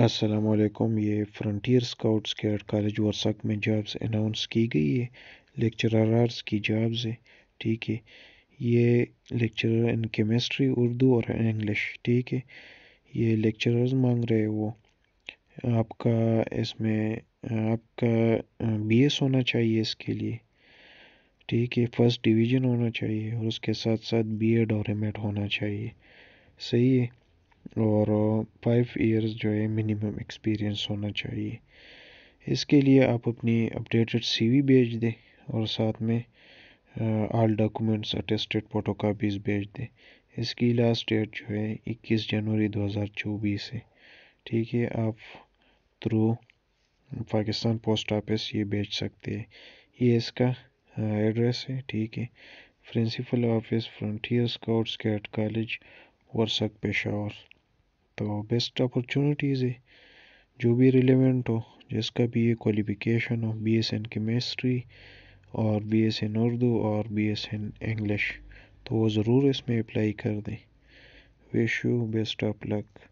असलम ये frontier scouts के college Warsak में जॉब्स अनाउंस की गई है लेक्चरार्स की जॉब्स है ठीक है ये लेक्चरर इन केमिस्ट्री उर्दू और इंग्लिश ठीक है ये लेक्चरर्स मांग रहे हैं वो आपका इसमें आपका बीएस होना चाहिए इसके लिए ठीक है फर्स्ट डिवीज़न होना चाहिए और उसके साथ साथ बीएड और एड होना चाहिए सही है और फाइव इयर्स जो है मिनिमम एक्सपीरियंस होना चाहिए इसके लिए आप अपनी अपडेटेड सीवी भेज दें और साथ में all documents attested photo copies भेज दें इसकी लास्ट डेट जो है 21 जनवरी 2024 है ठीक है आप थ्रू पाकिस्तान पोस्ट ऑफिस ये भेज सकते हैं ये इसका एड्रेस है ठीक है principal office frontier scouts cadet college Warsak Peshawar तो बेस्ट अपॉर्चुनिटीज़ है जो भी रिलेवेंट हो जिसका भी ये क्वालिफिकेशन हो बी एस एन केमिस्ट्री और बी एस एन उर्दू और बी एस एन इंग्लिश तो वो ज़रूर इसमें अप्लाई कर दें wish you best of luck